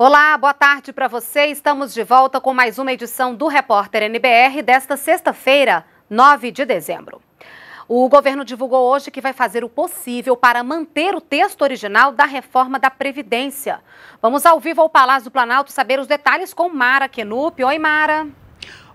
Olá, boa tarde para você. Estamos de volta com mais uma edição do Repórter NBR desta sexta-feira, 9 de dezembro. O governo divulgou hoje que vai fazer o possível para manter o texto original da reforma da Previdência. Vamos ao vivo ao Palácio do Planalto saber os detalhes com Mara Kenup. Oi, Mara.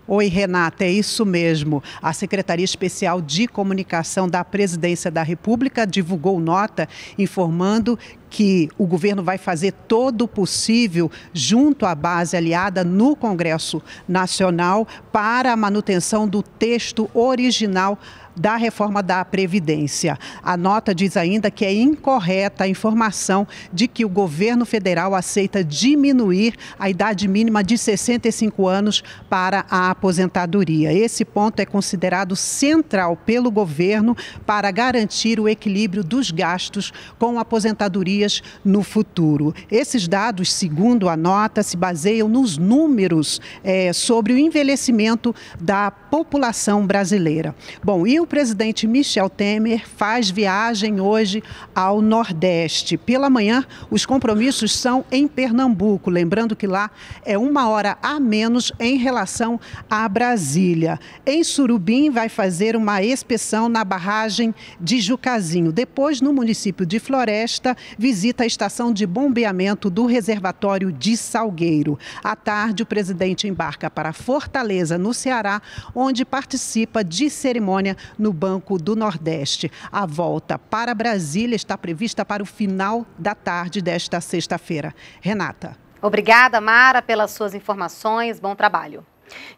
Oi, Renata, é isso mesmo. A Secretaria Especial de Comunicação da Presidência da República divulgou nota informando que o governo vai fazer todo o possível junto à base aliada no Congresso Nacional para a manutenção do texto original da reforma da Previdência. A nota diz ainda que é incorreta a informação de que o governo federal aceita diminuir a idade mínima de 65 anos para a aposentadoria. Esse ponto é considerado central pelo governo para garantir o equilíbrio dos gastos com aposentadorias no futuro. Esses dados, segundo a nota, se baseiam nos números é, sobre o envelhecimento da população brasileira. Bom, e o presidente Michel Temer faz viagem hoje ao Nordeste. Pela manhã, os compromissos são em Pernambuco. Lembrando que lá é uma hora a menos em relação a Brasília. Em Surubim, vai fazer uma inspeção na barragem de Jucazinho. Depois, no município de Floresta, visita a estação de bombeamento do reservatório de Salgueiro. À tarde, o presidente embarca para Fortaleza, no Ceará, onde participa de cerimônia no Banco do Nordeste. A volta para Brasília está prevista para o final da tarde desta sexta-feira. Renata. Obrigada, Mara, pelas suas informações. Bom trabalho.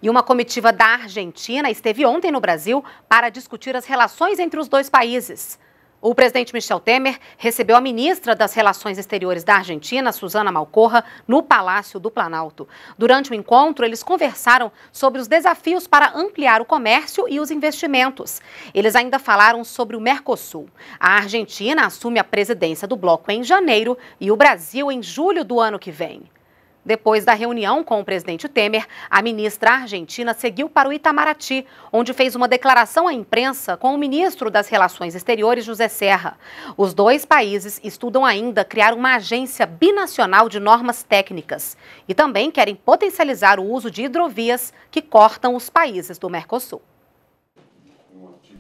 E uma comitiva da Argentina esteve ontem no Brasil para discutir as relações entre os dois países. O presidente Michel Temer recebeu a ministra das Relações Exteriores da Argentina, Susana Malcorra, no Palácio do Planalto. Durante o encontro, eles conversaram sobre os desafios para ampliar o comércio e os investimentos. Eles ainda falaram sobre o Mercosul. A Argentina assume a presidência do bloco em janeiro e o Brasil em julho do ano que vem. Depois da reunião com o presidente Temer, a ministra argentina seguiu para o Itamaraty, onde fez uma declaração à imprensa com o ministro das Relações Exteriores, José Serra. Os dois países estudam ainda criar uma agência binacional de normas técnicas e também querem potencializar o uso de hidrovias que cortam os países do Mercosul.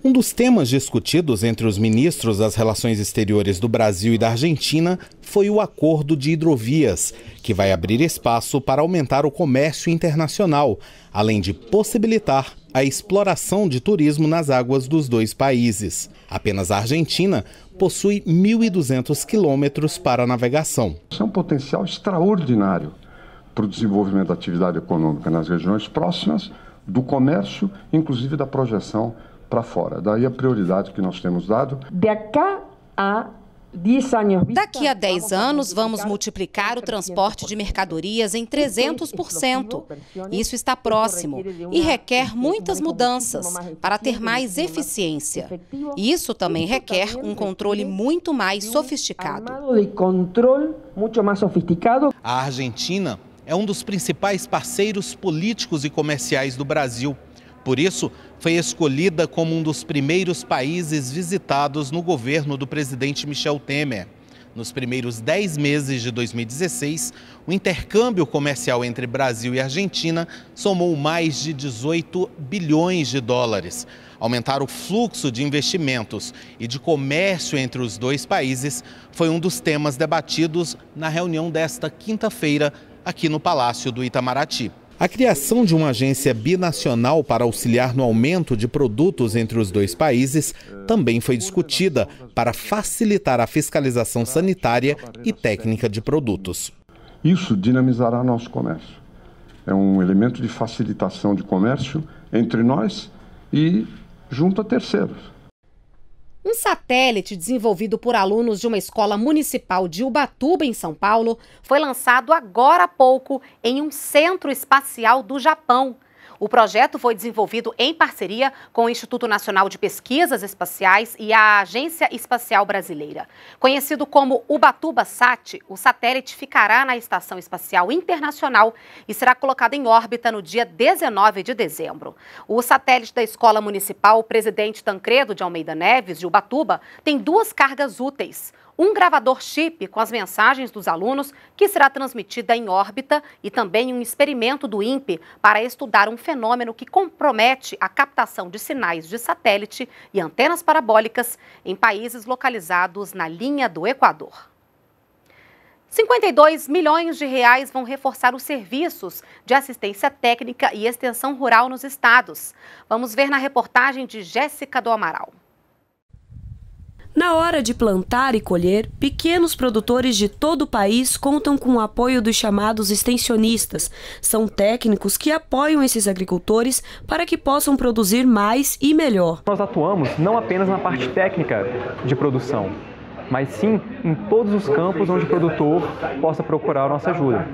Um dos temas discutidos entre os ministros das Relações Exteriores do Brasil e da Argentina foi o acordo de hidrovias, que vai abrir espaço para aumentar o comércio internacional, além de possibilitar a exploração de turismo nas águas dos dois países. Apenas a Argentina possui 1.200 quilômetros para navegação. Isso é um potencial extraordinário para o desenvolvimento da atividade econômica nas regiões próximas, do comércio, inclusive da projeção para fora. Daí a prioridade que nós temos dado. De cá a Daqui a 10 anos, vamos multiplicar o transporte de mercadorias em 300%. Isso está próximo e requer muitas mudanças para ter mais eficiência. Isso também requer um controle muito mais sofisticado. A Argentina é um dos principais parceiros políticos e comerciais do Brasil. Por isso, foi escolhida como um dos primeiros países visitados no governo do presidente Michel Temer. Nos primeiros 10 meses de 2016, o intercâmbio comercial entre Brasil e Argentina somou mais de 18 bilhões de dólares. Aumentar o fluxo de investimentos e de comércio entre os dois países foi um dos temas debatidos na reunião desta quinta-feira aqui no Palácio do Itamaraty. A criação de uma agência binacional para auxiliar no aumento de produtos entre os dois países também foi discutida para facilitar a fiscalização sanitária e técnica de produtos. Isso dinamizará nosso comércio. É um elemento de facilitação de comércio entre nós e junto a terceiros. Um satélite desenvolvido por alunos de uma escola municipal de Ubatuba, em São Paulo, foi lançado agora há pouco em um centro espacial do Japão o projeto foi desenvolvido em parceria com o Instituto Nacional de Pesquisas Espaciais e a Agência Espacial Brasileira. Conhecido como Ubatuba SAT, o satélite ficará na Estação Espacial Internacional e será colocado em órbita no dia 19 de dezembro. O satélite da Escola Municipal Presidente Tancredo de Almeida Neves, de Ubatuba, tem duas cargas úteis um gravador chip com as mensagens dos alunos, que será transmitida em órbita, e também um experimento do INPE para estudar um fenômeno que compromete a captação de sinais de satélite e antenas parabólicas em países localizados na linha do Equador. 52 milhões de reais vão reforçar os serviços de assistência técnica e extensão rural nos estados. Vamos ver na reportagem de Jéssica do Amaral. Na hora de plantar e colher, pequenos produtores de todo o país contam com o apoio dos chamados extensionistas. São técnicos que apoiam esses agricultores para que possam produzir mais e melhor. Nós atuamos não apenas na parte técnica de produção, mas sim em todos os campos onde o produtor possa procurar nossa ajuda.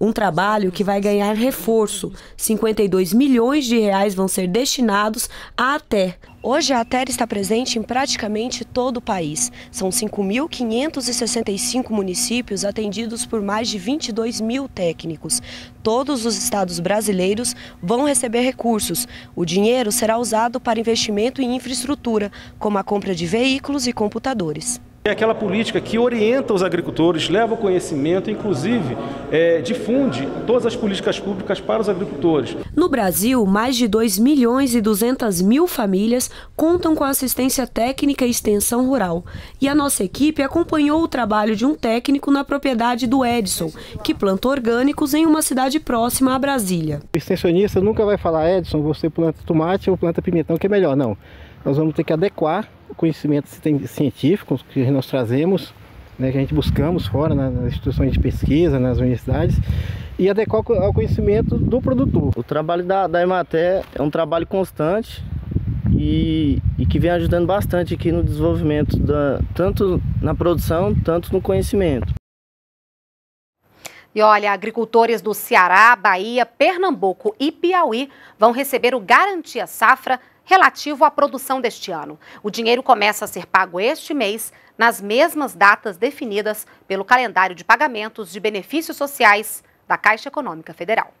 Um trabalho que vai ganhar reforço. 52 milhões de reais vão ser destinados à ATER. Hoje a ATER está presente em praticamente todo o país. São 5.565 municípios atendidos por mais de 22 mil técnicos. Todos os estados brasileiros vão receber recursos. O dinheiro será usado para investimento em infraestrutura, como a compra de veículos e computadores é aquela política que orienta os agricultores, leva o conhecimento, inclusive é, difunde todas as políticas públicas para os agricultores. No Brasil, mais de 2 milhões e 200 mil famílias contam com assistência técnica e extensão rural. E a nossa equipe acompanhou o trabalho de um técnico na propriedade do Edson, que planta orgânicos em uma cidade próxima a Brasília. O extensionista nunca vai falar, Edson, você planta tomate ou planta pimentão, que é melhor, não. Nós vamos ter que adequar conhecimentos conhecimento científico que nós trazemos, né, que a gente buscamos fora nas instituições de pesquisa, nas universidades, e adequar ao conhecimento do produtor. O trabalho da, da é um trabalho constante e, e, que vem ajudando bastante aqui no desenvolvimento, da, tanto na produção, tanto no conhecimento. E olha, agricultores do Ceará, Bahia, Pernambuco e Piauí vão receber o Garantia Safra relativo à produção deste ano. O dinheiro começa a ser pago este mês, nas mesmas datas definidas pelo calendário de pagamentos de benefícios sociais da Caixa Econômica Federal.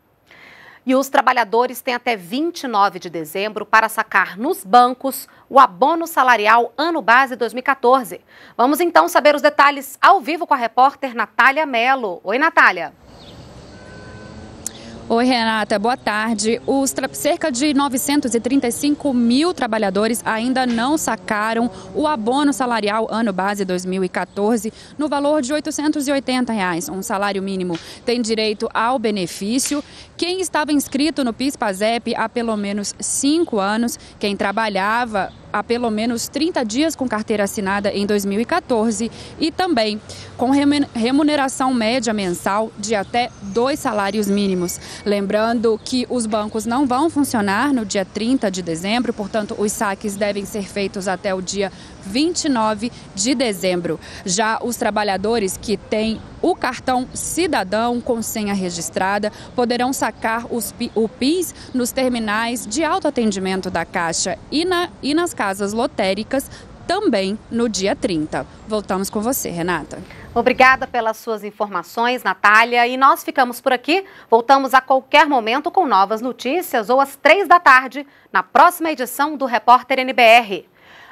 E os trabalhadores têm até 29 de dezembro para sacar nos bancos o abono salarial ano base 2014. Vamos então saber os detalhes ao vivo com a repórter Natália Melo. Oi, Natália. Oi, Renata, boa tarde. Os cerca de 935 mil trabalhadores ainda não sacaram o abono salarial ano base 2014 no valor de R$ 880, reais, um salário mínimo. Tem direito ao benefício quem estava inscrito no PIS-PASEP há pelo menos cinco anos, quem trabalhava há pelo menos 30 dias com carteira assinada em 2014 e também com remuneração média mensal de até dois salários mínimos. Lembrando que os bancos não vão funcionar no dia 30 de dezembro, portanto, os saques devem ser feitos até o dia 29 de dezembro. Já os trabalhadores que têm o cartão cidadão com senha registrada, poderão sacar os, o PIS nos terminais de autoatendimento da Caixa e, na, e nas casas lotéricas também no dia 30. Voltamos com você, Renata. Obrigada pelas suas informações, Natália. E nós ficamos por aqui. Voltamos a qualquer momento com novas notícias ou às três da tarde, na próxima edição do Repórter NBR.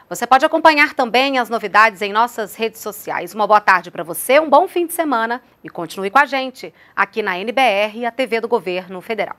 Você pode acompanhar também as novidades em nossas redes sociais. Uma boa tarde para você, um bom fim de semana e continue com a gente aqui na NBR e a TV do Governo Federal.